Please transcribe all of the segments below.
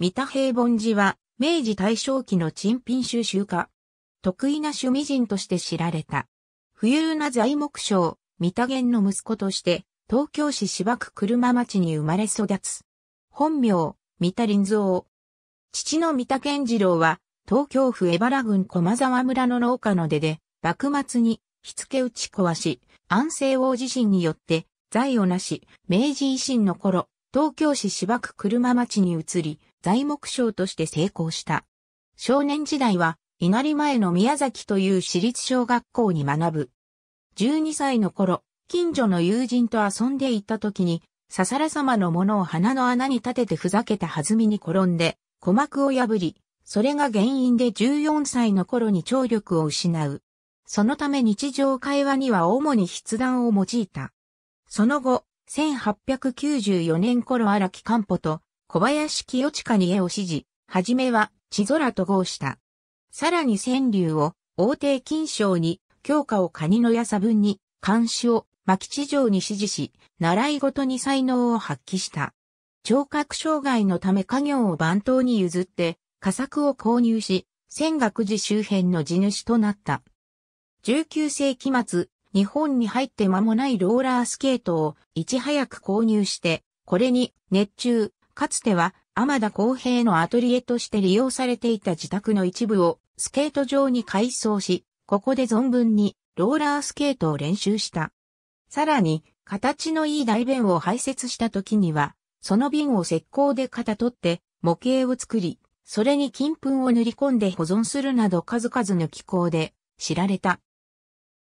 三田平凡寺は、明治大正期の珍品収集家。得意な趣味人として知られた。富裕な材木商、三田源の息子として、東京市芝区車町に生まれ育つ。本名、三田林蔵。父の三田健次郎は、東京府江原郡駒沢村の農家の出で、幕末に、火付け打ち壊し、安政王自身によって、財をなし、明治維新の頃、東京市芝区車町に移り、材木商として成功した。少年時代は、稲荷前の宮崎という私立小学校に学ぶ。12歳の頃、近所の友人と遊んでいた時に、サら様のものを鼻の穴に立ててふざけた弾みに転んで、鼓膜を破り、それが原因で14歳の頃に聴力を失う。そのため日常会話には主に筆談を用いた。その後、1894年頃荒木官歩と小林清近に絵を指示、はじめは千空と合した。さらに川柳を王帝金賞に、教科を蟹の矢差分に、監視を牧地上に指示し、習い事に才能を発揮した。聴覚障害のため家業を番頭に譲って、家作を購入し、仙岳寺周辺の地主となった。19世紀末、日本に入って間もないローラースケートをいち早く購入して、これに熱中、かつては天田公平のアトリエとして利用されていた自宅の一部をスケート場に改装し、ここで存分にローラースケートを練習した。さらに、形のいい大便を排泄した時には、その瓶を石膏で型取って模型を作り、それに金粉を塗り込んで保存するなど数々の機構で知られた。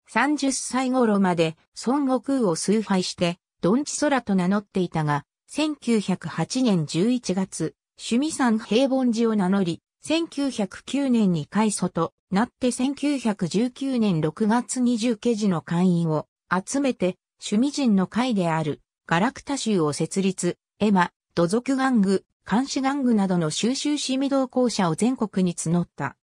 30歳頃まで孫悟空を崇拝して、ドンチソラと名乗っていたが、1908年11月、趣味山平凡寺を名乗り、1909年に開祖となって1919年6月20家事の会員を集めて趣味人の会であるガラクタ州を設立、エマ、土族玩具、監視玩具などの収集市味同行者を全国に募った。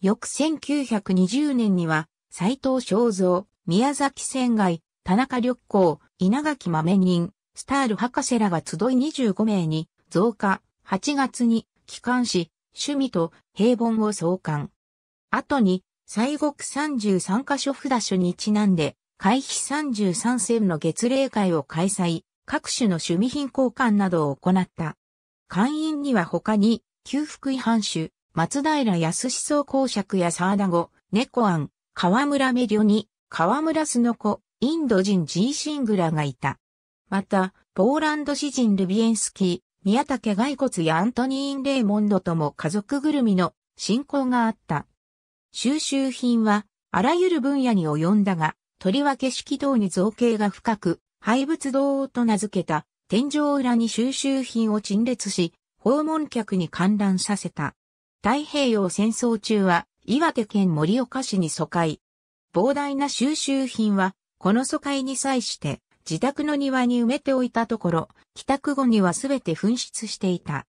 翌1920年には斎藤正三、宮崎仙外、田中緑光、稲垣豆人、スタール博士らが集い25名に増加、8月に帰還し、趣味と平凡を創刊。後に、西国33カ所札所にちなんで、会費33選の月例会を開催、各種の趣味品交換などを行った。会員には他に、旧福井藩主、松平康思想公爵や沢田後、猫庵、河村メリョに、河村スノコ、インド人ジーシングラがいた。また、ポーランド詩人ルビエンスキー、宮武骸骨やアントニーン・レイモンドとも家族ぐるみの信仰があった。収集品は、あらゆる分野に及んだが、とりわけ色堂に造形が深く、廃仏堂と名付けた天井裏に収集品を陳列し、訪問客に観覧させた。太平洋戦争中は岩手県盛岡市に疎開。膨大な収集品は、この疎開に際して、自宅の庭に埋めておいたところ、帰宅後にはすべて紛失していた。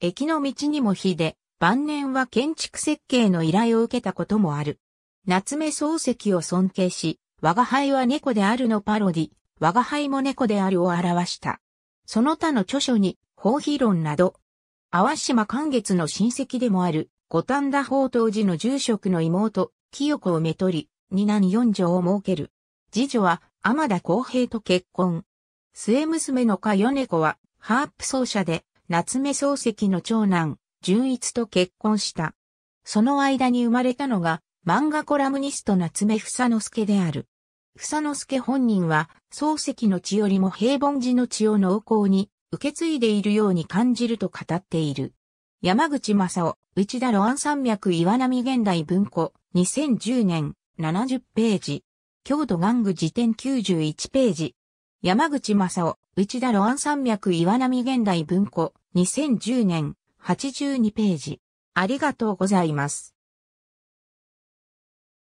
駅の道にも火で、晩年は建築設計の依頼を受けたこともある。夏目漱石を尊敬し、我が輩は猫であるのパロディ、我が輩も猫であるを表した。その他の著書に、法費論など、淡島寛月の親戚でもある、五反田宝当寺の住職の妹、清子をめとり、二男四女を設ける。次女は、天田公平と結婚。末娘のか米子は、ハープ奏者で、夏目漱石の長男、純一と結婚した。その間に生まれたのが、漫画コラムニスト夏目房之助である。房之助本人は、漱石の血よりも平凡寺の血を濃厚に受け継いでいるように感じると語っている。山口正夫、内田ロアン山脈岩波現代文庫、2010年、70ページ。京都玩具辞典91ページ。山口正夫、内田ロアン山脈岩波現代文庫、2010年、82ページ。ありがとうございます。